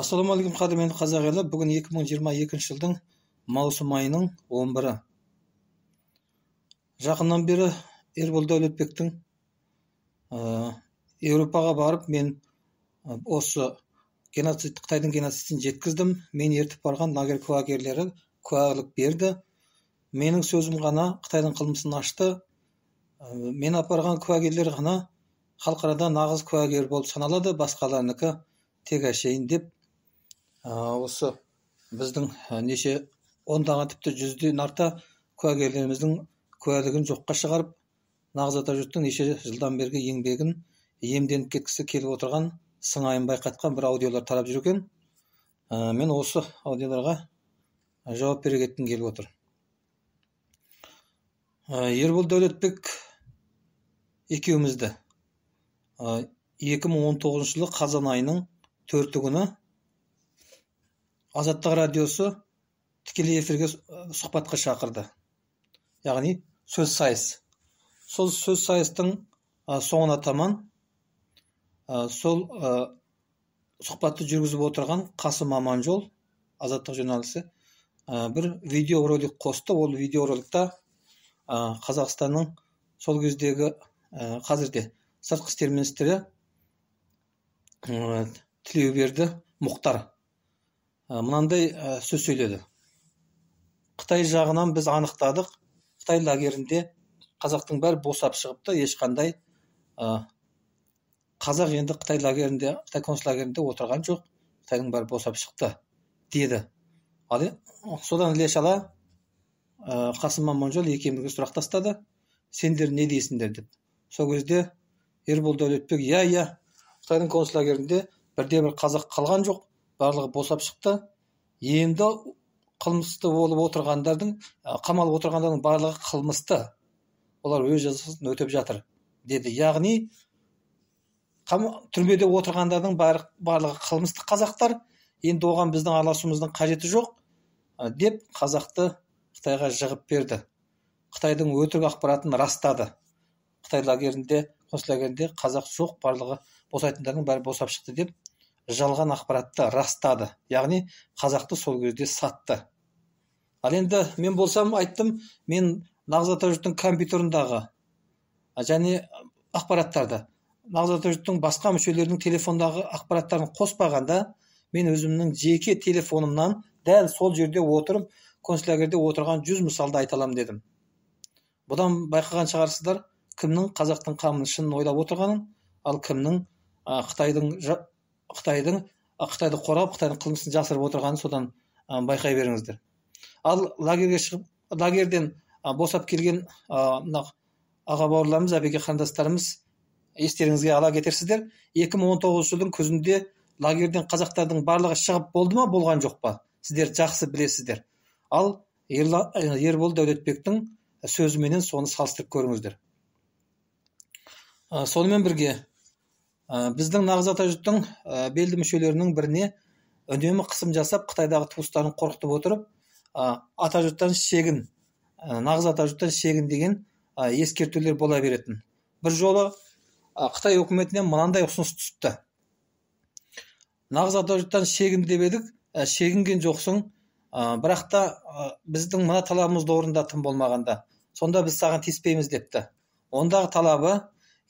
ассалаумағалейкум алейкум қадірменді қазақ елі бүгін 2022 жылдың маусым айының 11-і жақыннан бері ербол дәулетбектің ә, еуропаға барып мен осы геноцид қытайдың геноцидін жеткіздім мен ертіп барған лагерь куәгерлері куәлік берді менің сөзім ғана қытайдың қылмысын ашты ә, мен апарған куәгерлер ғана халықарада нағыз куәгер болып саналады басқаларынікі тек әшейін деп осы біздің неше ондаған тіпті жүзден арта куәгерлеріміздің куәлігін жоққа шығарып нағыз жұрттың неше жылдан бергі еңбегін иемденіп кеткісі келіп отырған сыңайын байқатқан бір аудиолар тарап жүр екен мен осы аудиоларға жауап бере кеткім келіп отыр ә, ербол дәулетбек екеумізді 2019 жылы қазан айының төрті күні азаттық радиосы тікелей эфирге э, сұхбатқа шақырды яғни сөз сайыс сол сөз сайыстың соңына таман сол сұхбатты жүргізіп отырған қасым аманжол азаттық журналисі бір видеоролик қосты ол видеороликта қазақстанның сол кездегі қазірде сыртқы істер министрі тілеуберді мұхтар Ә, мынандай ә, сөз сөйледі қытай жағынан біз анықтадық қытай лагерінде қазақтың бәрі босап шығыпты ешқандай ә, қазақ енді қытай лагерінде қытай концлагерінде отырған жоқ қытайдың бәрі босап шықты деді ал содан іле шала қасым аманжол екеумізге сұрақ тастады сендер не дейсіңдер деп сол кезде ербол дәулетбек иә иә қытайдың концлагерінде бірде бір қазақ қалған жоқ барлығы босап шықты енді қылмысты болып отырғандардың қамалып отырғандардың барлығы қылмысты олар өз жазасын өтеп жатыр деді яғни қам, түрмеде отырғандардың бар, барлығы қылмысты қазақтар енді оған біздің араласуымыздың қажеті жоқ деп қазақты қытайға жығып берді қытайдың өтірік ақпаратын растады қытай лагерінде қазақ жоқ барлығы босайтындардың бәрі босап шықты деп жалған ақпаратты растады яғни қазақты сол кезде сатты ал енді мен болсам айттым мен нағыз атажұрттың компьютеріндағы, және ақпараттарды нағыз атажұрттың басқа мүшелерінің телефондағы ақпараттарын қоспағанда мен өзімнің жеке телефонымнан дәл сол жерде отырып концлагерьде отырған жүз мысалды айта аламын дедім бұдан байқаған шығарсыздар кімнің қазақтың қамын шынын ойлап отырғанын ал кімнің қытайдың қытайдың қытайды қорап қытайдың қылмысын жасырып отырғанын содан байқай беріңіздер ал лагерьге шығып лагерьден босап келген мына аға бауырларымыз әбеке қарындастарымыз естеріңізге ала кетерсіздер 2019 жылдың күзінде лагерьден қазақтардың барлығы шығып болды ма болған жоқ па сіздер жақсы білесіздер ал э, ербол дәулетбектің сөзіменен соны салыстырып көріңіздер сонымен бірге Э, біздің нағыз жұрттың ә, белді мүшелерінің біріне үнемі қысым жасап қытайдағы туыстарын қорқытып отырып ә, жұрттан шегін ә, нағыз жұрттан шегін деген ә, ескертулер бола беретін бір жолы ә, қытай үкіметінен мынандай ұсыныс түсіпті нағыз жұрттан шегін деп едік шегінген жоқсың ә, бірақ та ә, біздің мына талабымызды тым болмағанда сонда біз саған тиіспейміз депті ондағы талабы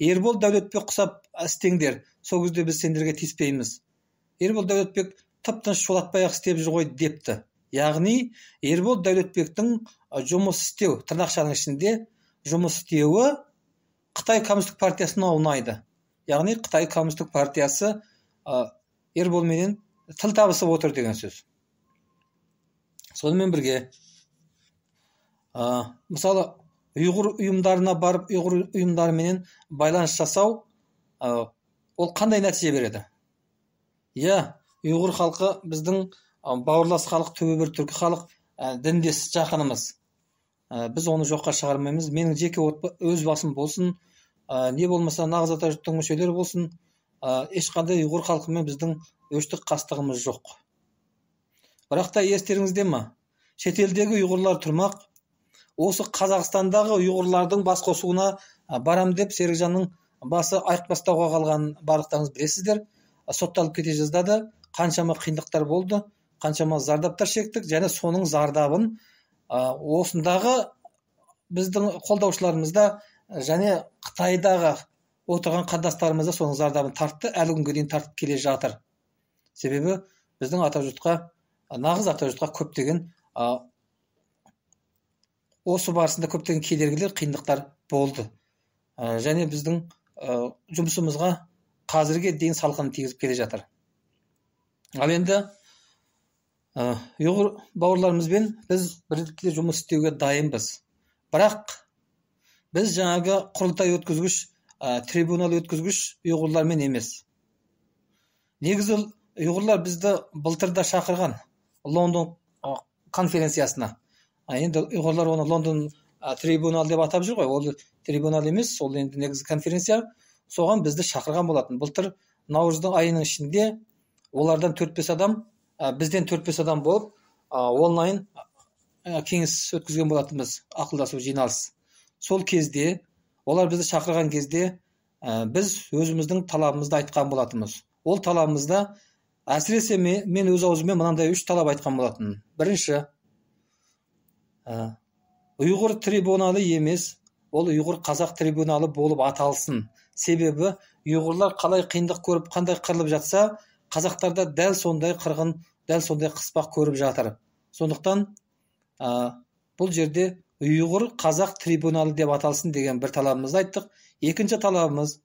Ербол дәулетбек құсап істеңдер сол кезде біз сендерге тиіспейміз ербол дәулетбек тып тыныш шулатпай ақ істеп жүр ғой депті яғни ербол дәулетбектің жұмыс істеу тырнақшаның ішінде жұмыс істеуі қытай коммунистік партиясына ұнайды яғни қытай коммунистік партиясы ә, ерболменен тіл табысып отыр деген сөз сонымен бірге ә, мысалы ұйғыр ұйымдарына барып ұйғыр ұйымдарыменен байланыс жасау ол қандай нәтиже береді иә ұйғыр халқы біздің бауырлас халық түбі бір түркі халық ә, діндес жақынымыз біз оны жоққа шығармаймыз менің жеке отпа, өз басым болсын не болмаса нағыз ата жұрттың мүшелері болсын ә, ешқандай ұйғыр халқымен біздің өштік қастығымыз жоқ бірақ та естеріңізде ма шетелдегі ұйғырлар тұрмақ осы қазақстандағы ұйғырлардың бас қосуына барам деп серікжанның басы айықпастауға қалғанын барлықтарыңыз білесіздер сотталып кете жаздады қаншама қиындықтар болды қаншама зардаптар шектік және соның зардабын осындағы біздің қолдаушыларымызда және қытайдағы отырған қандастарымыз да соның зардабын тартты әлі күнге дейін тартып келе жатыр себебі біздің ата жұртқа нағыз ата жұртқа көптеген осы барысында көптеген кедергілер қиындықтар болды ә, және біздің ә, жұмысымызға қазірге дейін салқын тигізіп келе жатыр ал енді ә, ұйғыр бауырларымызбен біз бірге жұмыс істеуге дайынбыз бірақ біз жаңағы құрылтай өткізгіш ә, трибунал өткізгіш ұйғырлармен емес негізі ұйғырлар бізді былтыр да шақырған лондон конференциясына енді ұйғырлар оны лондон трибунал деп атап жүр ғой ол трибунал емес ол енді негізі конференция соған бізді шақырған болатын былтыр наурыздың айының ішінде олардан төрт бес адам ә, бізден төрт бес адам болып ә, онлайн ә, кеңес өткізген болатынбыз ақылдасу жиналыс сол кезде олар бізді шақырған кезде ә, біз өзіміздің талабымызды айтқан болатынбыз ол талабымызда әсіресе мен, мен өз аузыммен мынандай үш талап айтқан болатынмын бірінші Ә, ұйғыр трибуналы емес ол ұйғыр қазақ трибуналы болып аталсын себебі ұйғырлар қалай қиындық көріп қандай қырылып жатса қазақтарда дәл сондай қырғын дәл сондай қыспақ көріп жатыр сондықтан ә, бұл жерде ұйғыр қазақ трибуналы деп аталсын деген бір талабымызды айттық екінші талабымыз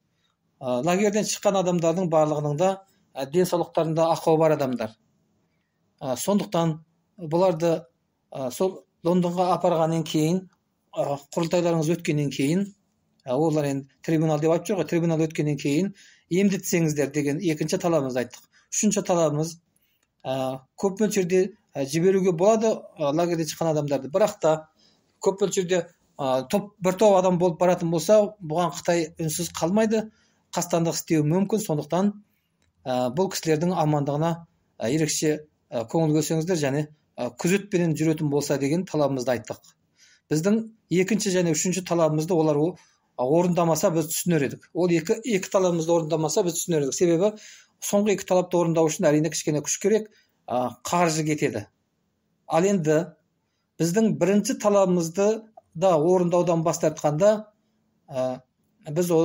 ә, лагерден шыққан адамдардың барлығының да ә, денсаулықтарында ақау бар адамдар ә, сондықтан бұларды ә, сол лондонға апарғаннан кейін құрылтайларыңыз өткеннен кейін олар енді трибунал деп айтып жүр ғой трибунал өткеннен кейін емдетсеңіздер деген екінші талабымызды айттық үшінші талабымыз ә, көп мөлшерде ә, жіберуге болады ә, лагерьден шыққан адамдарды бірақ та көп мөлшерде ә, топ бір топ адам болып баратын болса бұған қытай үнсіз қалмайды қастандық істеуі мүмкін сондықтан ә, бұл кісілердің амандығына ерекше көңіл бөлсеңіздер және Э, күзетпенен жүретін болса деген талабымызды айттық біздің екінші және үшінші талабымызды олар орындамаса біз түсінер едік ол екі екі талабымызды орындамаса біз түсінер едік себебі соңғы екі талапты орындау үшін әрине кішкене күш керек қаржы кетеді ал енді біздің бірінші талабымызды да орындаудан бас тартқанда біз о,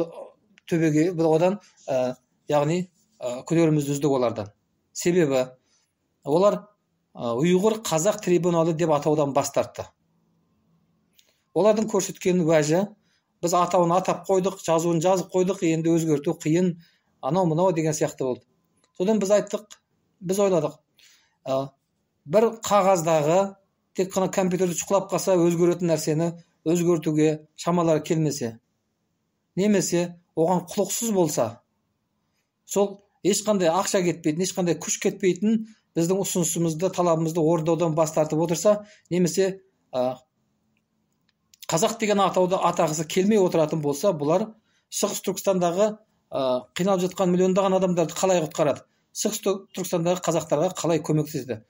төбеге біз одан ә, яғни ә, күдерімізді үздік олардан себебі олар Ә, ұйғыр қазақ трибуналы деп атаудан бас тартты олардың көрсеткен уәжі біз атауын атап қойдық жазуын жазып қойдық енді өзгерту қиын анау мынау деген сияқты болды содан біз айттық біз ойладық ә, бір қағаздағы тек қана компьютерді шұқылап қалса өзгеретін нәрсені өзгертуге шамалары келмесе немесе оған құлықсыз болса сол ешқандай ақша кетпейтін ешқандай күш кетпейтін біздің ұсынысымызды талабымызды орындаудан бас тартып отырса немесе қазақ деген атауды атағысы келмей отыратын болса бұлар шығыс түркістандағы ә, қиналып жатқан миллиондаған адамдарды қалай құтқарады шығыс түркістандағы қазақтарға қалай көмектеседі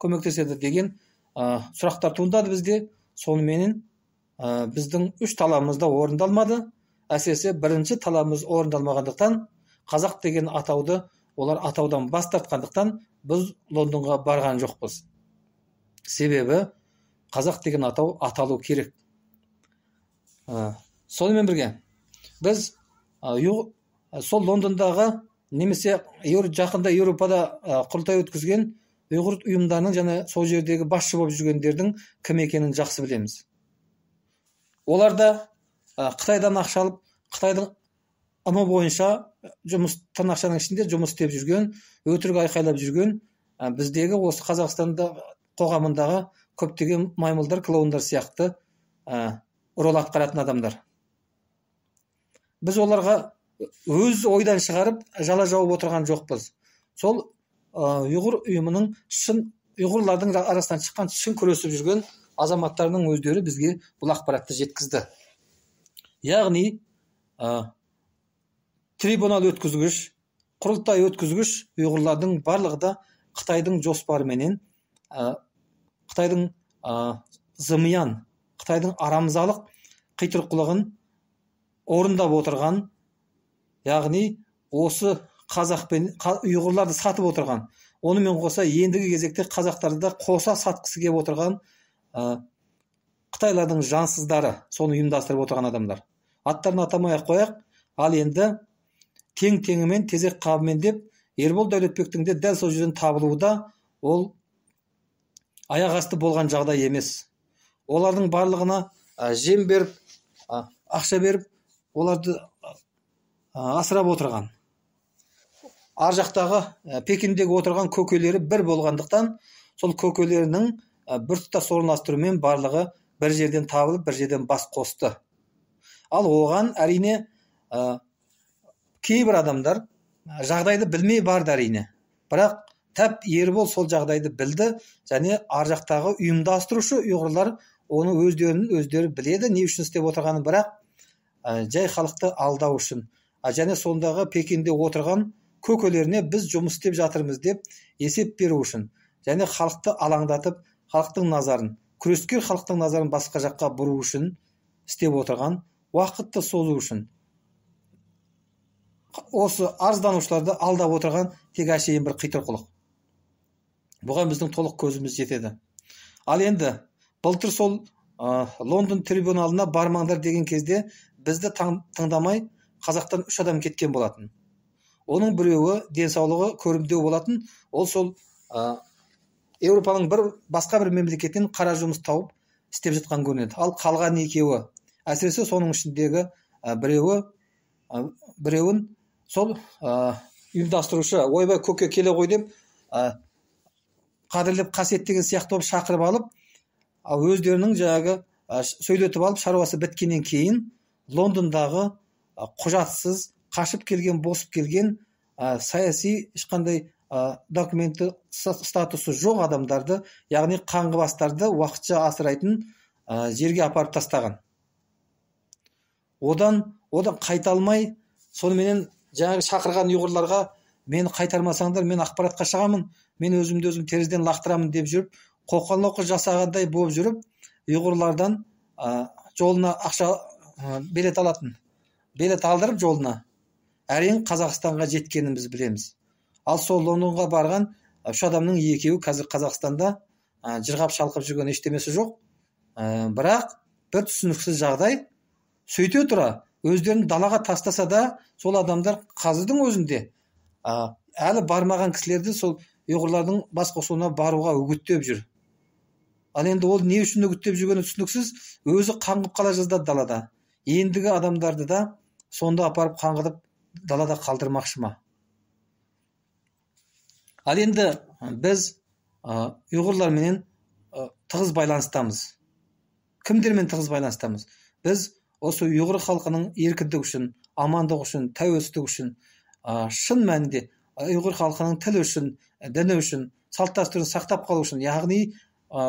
көмектеседі деген ә, сұрақтар туындады бізде соныменен ә, біздің үш талабымыз да орындалмады әсіресе бірінші талабымыз орындалмағандықтан қазақ деген атауды олар атаудан бас тартқандықтан біз лондонға барған жоқпыз себебі қазақ деген атау аталу керек ә, сонымен бірге біз ә, сол лондондағы немесе еур, жақында еуропада ә, құрылтай өткізген ұйғыр ұйымдарының және сол жердегі басшы болып жүргендердің кім екенін жақсы білеміз олар да қытайдан ақша алып қытайдың ымы бойынша жұмыс тырнақшаның ішінде жұмыс істеп жүрген өтірік айқайлап жүрген біздегі осы қазақстанда қоғамындағы көптеген маймылдар клоундар сияқты ә, рөл атқаратын адамдар біз оларға өз ойдан шығарып жала жауып отырған жоқпыз сол ұйғыр ұйымының шын ұйғырлардың арасынан шыққан шын күресіп жүрген азаматтарының өздері бізге бұл ақпаратты жеткізді яғни трибунал өткізгіш құрылтай өткізгіш ұйғырлардың барлығы да қытайдың жоспарыменен ә, қытайдың ә, зымиян қытайдың арамзалық қитұрқылығын орындап отырған яғни осы қазақ пен ұйғырларды сатып отырған онымен қоса ендігі кезекте қазақтарды да қоса сатқысы келіп отырған ә, қытайлардың жансыздары соны ұйымдастырып отырған адамдар аттарын атамай ақ қояйық ал енді тең теңімен тезек қабымен деп ербол дәулетбектің де дәл сол жерден табылуы да ол аяқ асты болған жағдай емес олардың барлығына жем беріп ақша беріп оларды асырап отырған ар жақтағы пекиндегі отырған көкелері бір болғандықтан сол көкелерінің ә, біртұтас орналастыруымен барлығы бір жерден табылып бір жерден бас қосты ал оған әрине кейбір адамдар жағдайды білмей барды әрине бірақ тәп ербол сол жағдайды білді және ар жақтағы ұйымдастырушы ұйғырлар оны өздерін өздері біледі не үшін істеп отырғанын бірақ жай халықты алдау үшін және сондағы пекинде отырған көкелеріне біз жұмыс істеп жатырмыз деп есеп беру үшін және халықты алаңдатып халықтың назарын күрескер халықтың назарын басқа жаққа бұру үшін істеп отырған уақытты созу үшін осы арызданушыларды алдап отырған тек әшейін бір қитұрқылық бұған біздің толық көзіміз жетеді ал енді былтыр сол ә, лондон трибуналына бармаңдар деген кезде бізді тыңдамай қазақтан үш адам кеткен болатын оның біреуі денсаулығы көрімдеу болатын ол сол ә, еуропаның бір басқа бір мемлекетінен қара жұмыс тауып істеп жатқан көрінеді ал қалған екеуі әсіресе соның ішіндегі ә, біреуі біреуін сол ұйымдастырушы ойбай көке келе ғой деп қадірлеп қасиет деген сияқты болып шақырып алып өздерінің жаңағы сөйлетіп алып шаруасы біткеннен кейін лондондағы құжатсыз қашып келген босып келген ә, саяси ешқандай документі статусы жоқ адамдарды яғни қаңғыбастарды уақытша асырайтын ә, жерге апарып тастаған одан одан қайта алмай соныменен жаңағы шақырған ұйғырларға мені қайтармасаңдар мен ақпаратқа шығамын мен өзімді өзім терезеден лақтырамын деп жүріп қоқан лоққы жасағандай болып жүріп ұйғырлардан жолына ақша ә, билет алатын билет алдырып жолына әрең қазақстанға жеткенін біз білеміз ал сол лондонға барған үш адамның екеуі қазір қазақстанда жырғап шалқып жүрген ештемесі жоқ ә, бірақ бір түсініксіз жағдай сөйте тұра өздерін далаға тастаса да сол адамдар қазірдің өзінде ә, әлі бармаған кісілерді сол ұйғырлардың бас қосуына баруға үгіттеп жүр ал енді ол не үшін үгіттеп жүргені түсініксіз өзі қаңғып қала жаздады далада ендігі адамдарды да сонда апарып қаңғытып далада қалдырмақшы ма ал енді біз ұйғырларменен тығыз байланыстамыз кімдермен тығыз байланыстамыз біз осы ұйғыр халқының еркіндігі үшін амандығы үшін тәуелсіздік үшін ә, шын мәнінде ұйғыр халқының тілі үшін діні үшін салт дәстүрін сақтап қалу үшін яғни ә,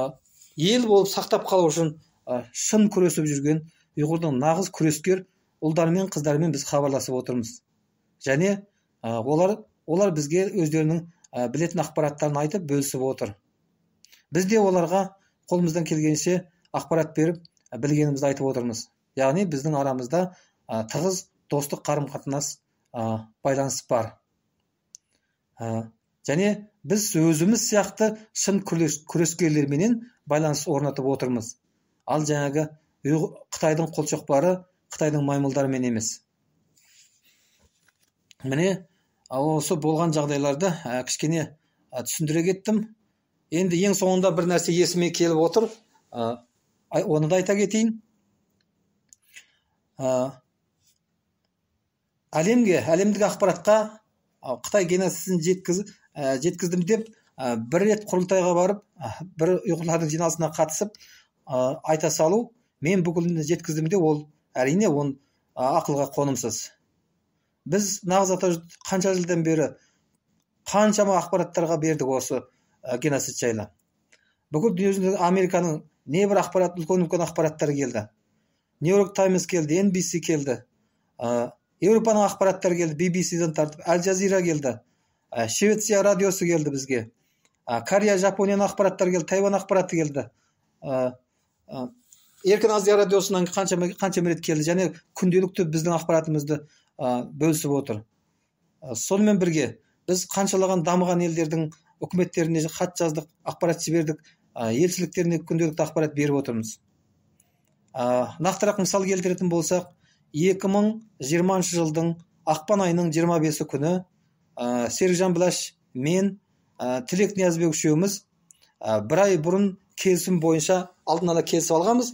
ел болып сақтап қалу үшін ә, шын күресіп жүрген ұйғырдың нағыз күрескер мен қыздарымен біз хабарласып отырмыз және ә, олар олар бізге өздерінің ә, білетін ақпараттарын айтып бөлісіп отыр біз де оларға қолымыздан келгенше ақпарат беріп білгенімізді айтып отырмыз яғни біздің арамызда ә, тығыз достық қарым қатынас ә, байланыс бар ә, және біз өзіміз сияқты шын күрес, күрескерлерменен байланыс орнатып отырмыз ал жаңағы қытайдың қолшоқпары қытайдың маймылдарымен емес міне осы болған жағдайларды кішкене ә, түсіндіре кеттім енді ең соңында бір нәрсе есіме келіп отыр ә, оны да айта кетейін Ә, әлемге әлемдік ақпаратқа қытай геноцидін жеткіз, ә, жеткіздім деп ә, бір рет құрылтайға барып ә, бір ұйғырлардың жиналысына қатысып айта салу мен бүкілін жеткіздім де ол әрине оны ақылға қонымсыз біз нағыз атажұрт қанша жылдан бері қаншама ақпараттарға бердік осы геноцид жайлы бүкіл дүниежүзіндегі американың небір ақпарат үлкен үлкен ақпараттар келді нью йорк таймс келді nbc келді ә, еуропаның ақпараттары келді bbc тартып әл жазира келді ә, швеция радиосы келді бізге ә, корея жапонияның ақпараттары келді тайвань ақпараты келді ә, ә, еркін азия радиосынан қаншама қаншама рет келді және күнделікті біздің ақпаратымызды ә, бөлісіп отыр ә, сонымен бірге біз қаншалаған дамыған елдердің үкіметтеріне хат жаздық ақпарат жібердік ә, елшіліктеріне күнделікті ақпарат беріп отырмыз ә, нақтырақ мысал келтіретін болсақ 2020 жылдың ақпан айының 25 күні ә, серікжан біләш мен ә, тілек ниязбек үшеуміз ә, бір ай бұрын келісім бойынша алдын ала келісіп алғанбыз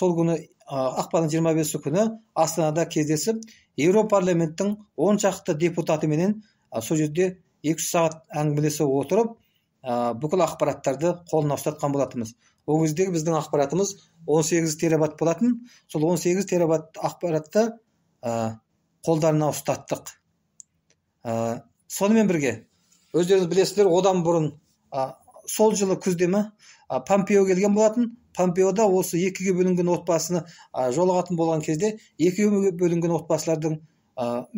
сол күні ақпанның 25 бесі күні астанада кездесіп еуропарламенттің он шақты депутатыменен сол жерде екі үш сағат әңгімелесе отырып бүкіл ақпараттарды қолына ұстатқан болатынбыз ол кездегі біздің ақпаратымыз 18 терабайт болатын сол 18 терабайт ақпаратты ә, қолдарына ұстаттық ә, сонымен бірге өздеріңіз білесіздер одан бұрын сол жылы күзде ма помпео келген болатын помпеода осы екіге бөлінген отбасыны ә, жолығатын болған кезде екіге бөлінген отбасылардың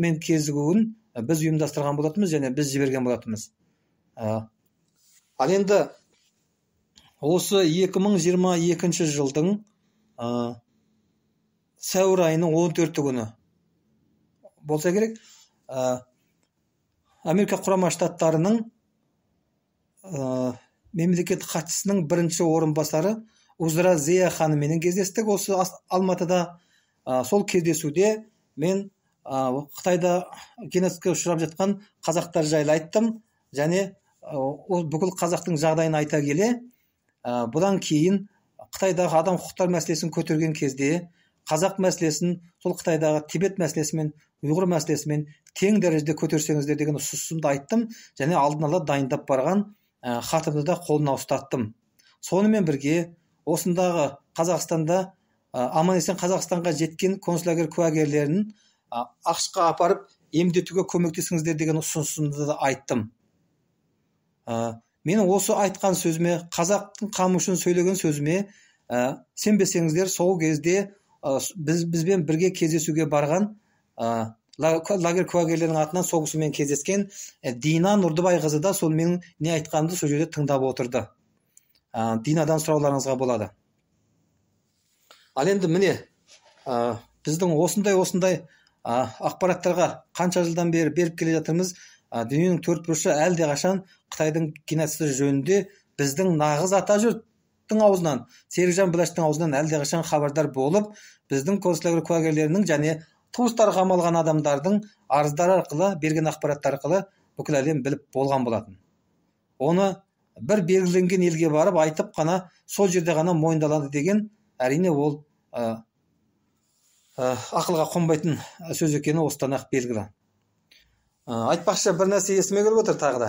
мен кезігуін біз ұйымдастырған болатынбыз және біз жіберген болатынбыз ә, ал енді осы 2022 жылдың ә, сәуір айының 14 күні болса керек ә, америка құрама штаттарының ә, мемлекет хатшысының бірінші орынбасары узра зея ханымменен кездестік осы алматыда сол кездесуде мен ә, қытайда геноцидке ұшырап жатқан қазақтар жайлы айттым және ә, бүкіл қазақтың жағдайын айта келе ә, бұдан кейін қытайдағы адам құқықтары мәселесін көтерген кезде қазақ мәселесін сол қытайдағы тибет мәселесімен ұйғыр мәселесімен тең дәрежеде көтерсеңіздер деген ұсынысымды айттым және алдын ала дайындап барған ә, хатымды да қолына ұстаттым сонымен бірге осындағы қазақстанда ә, аман есен қазақстанға жеткен консулагер куәгерлерін ә, апарып емдетуге көмектесіңіздер деген ұсынысымды да айттым ә, менің осы айтқан сөзіме қазақтың қамы үшін сөйлеген сөзіме ә, сенбесеңіздер сол кезде ә, біз бізбен бірге кездесуге барған ә, лагерь куәгерлерінің атынан сол кісімен кездескен ә, дина нұрдыбайқызы да сол менің не айтқанымды сол жерде тыңдап отырды ә, динадан сұрауларыңызға болады ал енді міне ә, біздің осындай осындай ә, ақпараттарға қанша жылдан бері беріп келе жатырмыз ә, дүниенің төрт бұрышы әлдеқашан қытайдың геноциді жөнінде біздің нағыз ата жұрттың аузынан серікжан біләштің аузынан әлдеқашан хабардар болып біздің концлагерь куәгерлерінің және туыстары қамалған адамдардың арыздары арқылы берген ақпараттар арқылы бүкіл әлем біліп болған болатын оны бір белгіленген елге барып айтып қана сол жерде ғана мойындалады деген әрине ол ә, ә, ақылға қонбайтын сөз екені осыдан ақ белгілі Ә, айтпақшы бір нәрсе есіме келіп отыр тағы да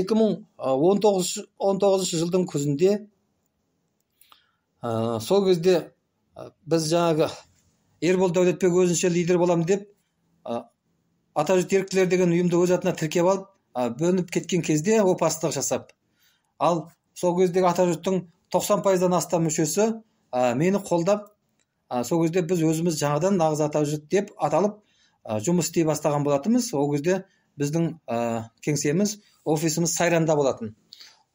екі мың жылдың күзінде ә, сол кезде біз жаңағы ербол дәулетбек өзінше лидер боламын деп ә, жұрт еріктілер деген ұйымды өз атына тіркеп алып ә, бөлініп кеткен кезде опасыздық жасап ал сол кездегі ата жұрттың тоқсан пайыздан астам мүшесі мені қолдап ә, сол кезде біз өзіміз жаңадан нағыз жұрт деп аталып жұмыс істей бастаған болатынбыз ол кезде біздің кеңсеміз офисіміз сайранда болатын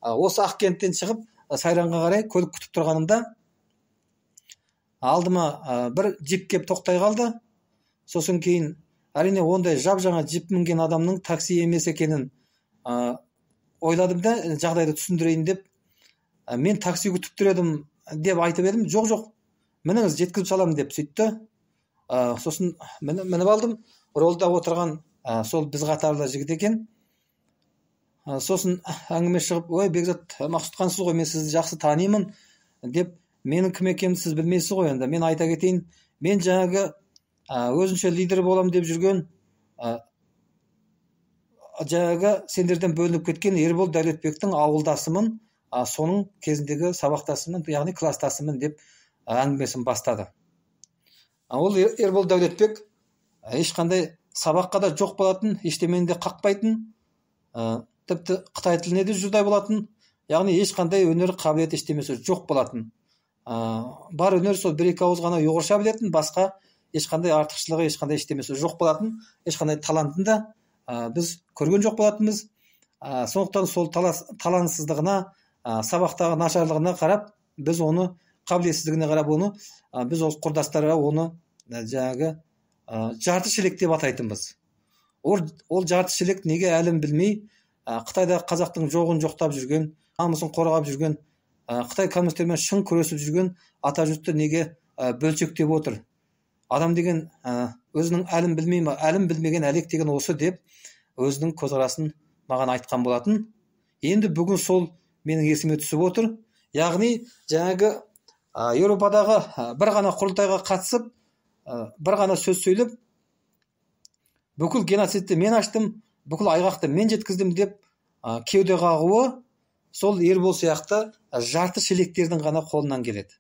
осы ақкенттен шығып сайранға қарай көлік күтіп тұрғанымда алдыма бір джип кеп тоқтай қалды сосын кейін әрине ондай жап жаңа джип мінген адамның такси емес екенін ойладым да жағдайды түсіндірейін деп мен такси күтіп тұр деп айтып едім жоқ жоқ мініңіз жеткізіп саламын деп сөйтті ә, сосын мініп алдым ролда отырған ә, сол біз қатарлы жігіт екен ә, сосын ә, әңгіме шығып ой бекзат мақсұтхансыз ғой мен сізді жақсы танимын деп менің кім екенімді сіз білмейсіз ғой енді мен айта кетейін мен жаңағы ә, өзінше лидер болам деп жүрген ә, жаңағы сендерден бөлініп кеткен ербол дәулетбектің ауылдасымын ә, соның кезіндегі сабақтасымын яғни класстасымын деп ә, әңгімесін бастады ол ербол дәулетбек э, ешқандай сабаққа да жоқ болатын ештемені де қақпайтын ә, тіпті қытай тіліне де жұрдай болатын яғни ешқандай өнер қабілет ештемесі жоқ болатын ә, бар өнер сол бір екі ауыз ғана ұйғырша білетін басқа ешқандай артықшылығы ешқандай ештемесі жоқ болатын ешқандай талантын да ә, біз көрген жоқ болатынбыз ә, сондықтан сол талас, талансыздығына сабақтағы нашарлығына қарап біз оны қабілетсіздігіне қарап оны ә, біз осы құрдастарға оны ә, жаңағы ә, жарты шелек деп атайтынбыз ол, ол жарты шелек неге әлім білмей ә, қытайда қазақтың жоғын жоқтап жүрген намысын қорғап жүрген ә, қытай коммунистерімен шын күресіп жүрген ата жұртты неге ә, бөлшектеп отыр адам деген ә, өзінің әлін білмей ма әлін білмеген әлек деген осы деп өзінің көзқарасын маған айтқан болатын енді бүгін сол менің есіме түсіп отыр яғни жаңағы еуропадағы бір ғана құрылтайға қатысып бір ғана сөз сөйлеп бүкіл геноцидті мен аштым бүкіл айғақты мен жеткіздім деп кеуде қағуы сол ербол сияқты жарты шелектердің ғана қолынан келеді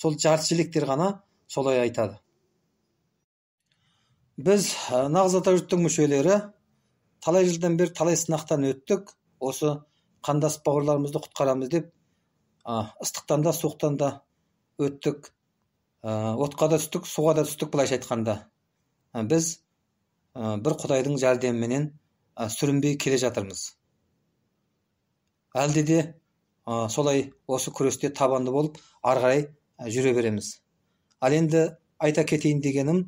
сол жарты шелектер ғана солай айтады біз нағыз атажұрттың мүшелері талай жылдан бері талай сынақтан өттік осы қандас бауырларымызды құтқарамыз деп ыстықтан да суықтан да өттік ә, отқа да түстік суға да түстік былайша айтқанда ә, біз ә, бір құдайдың жәрдеміменен сүрінбей келе жатырмыз әлде де солай осы күресте табанды болып ары қарай жүре береміз ал енді айта кетейін дегенім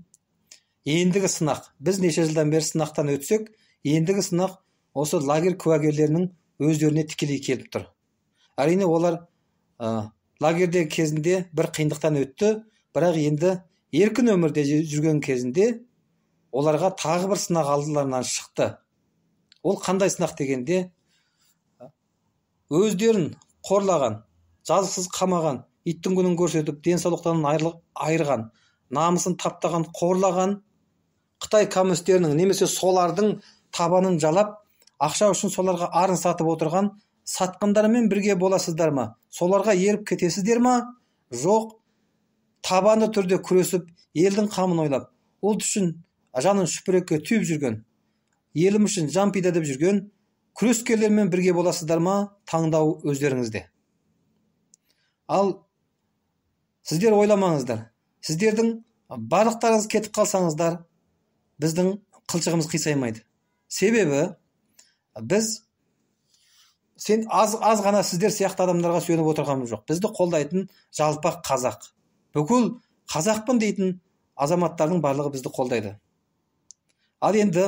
ендігі сынақ біз неше жылдан бері сынақтан өтсек ендігі сынақ осы лагерь куәгерлерінің өздеріне тікелей келіп тұр әрине олар лагерьде кезінде бір қиындықтан өтті бірақ енді еркін өмірде жүрген кезінде оларға тағы бір сынақ алдыларынан шықты ол қандай сынақ дегенде өздерін қорлаған жазықсыз қамаған иттің күнін көрсетіп денсаулықтан айырған намысын таптаған қорлаған қытай коммунистерінің немесе солардың табанын жалап ақша үшін соларға арын сатып отырған сатқындармен бірге боласыздар ма соларға еріп кетесіздер ма жоқ табанды түрде күресіп елдің қамын ойлап ұлт үшін жанын шүпірекке түйіп жүрген елім үшін жан пида деп жүрген күрескерлермен бірге боласыздар ма таңдау өздеріңізде ал сіздер ойламаңыздар сіздердің барлықтарыңыз кетіп қалсаңыздар біздің қылшығымыз қисаймайды себебі біз сен аз аз ғана сіздер сияқты адамдарға сүйеніп отырғанымыз жоқ бізді қолдайтын жалпақ қазақ бүкіл қазақпын дейтін азаматтардың барлығы бізді қолдайды ал енді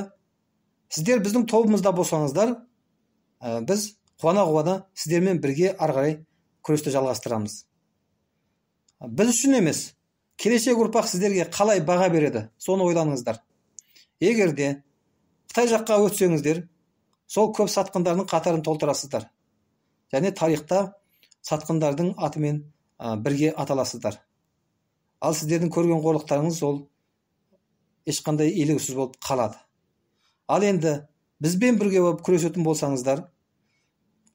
сіздер біздің тобымызда болсаңыздар ә, біз қуана қуана сіздермен бірге ары қарай күресті жалғастырамыз біз үшін емес келешек ұрпақ сіздерге қалай баға береді соны ойланыңыздар егер де қытай жаққа өтсеңіздер сол көп сатқындардың қатарын толтырасыздар және тарихта сатқындардың атымен бірге аталасыздар ал сіздердің көрген қорлықтарыңыз ол ешқандай елеусіз болып қалады ал енді бізбен бірге болып күресетін болсаңыздар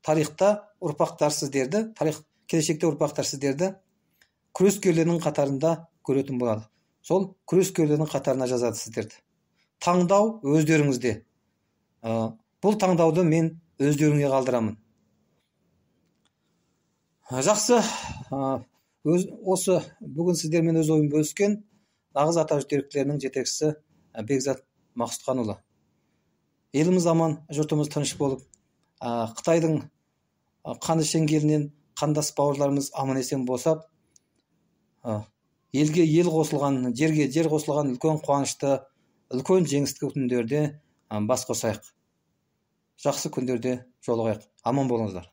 тарихта ұрпақтар сіздерді тарих келешекте ұрпақтар сіздерді күрескерлердің қатарында көретін болады сол күрескерлердің қатарына жазады сіздерді таңдау өздеріңізде бұл таңдауды мен өздеріңе қалдырамын ә, жақсы ә, осы бүгін сіздермен өз ойын бөліскен нағыз ата жүректілерінің жетекшісі ә, бекзат мақсұтханұлы еліміз аман жұртымыз тыныш болып қытайдың қаны шеңгелінен қандас бауырларымыз аман есен босап елге ел қосылған жерге жер қосылған үлкен қуанышты үлкен жеңісті күндерде бас қосайық жақсы күндерде жолығайық аман болыңыздар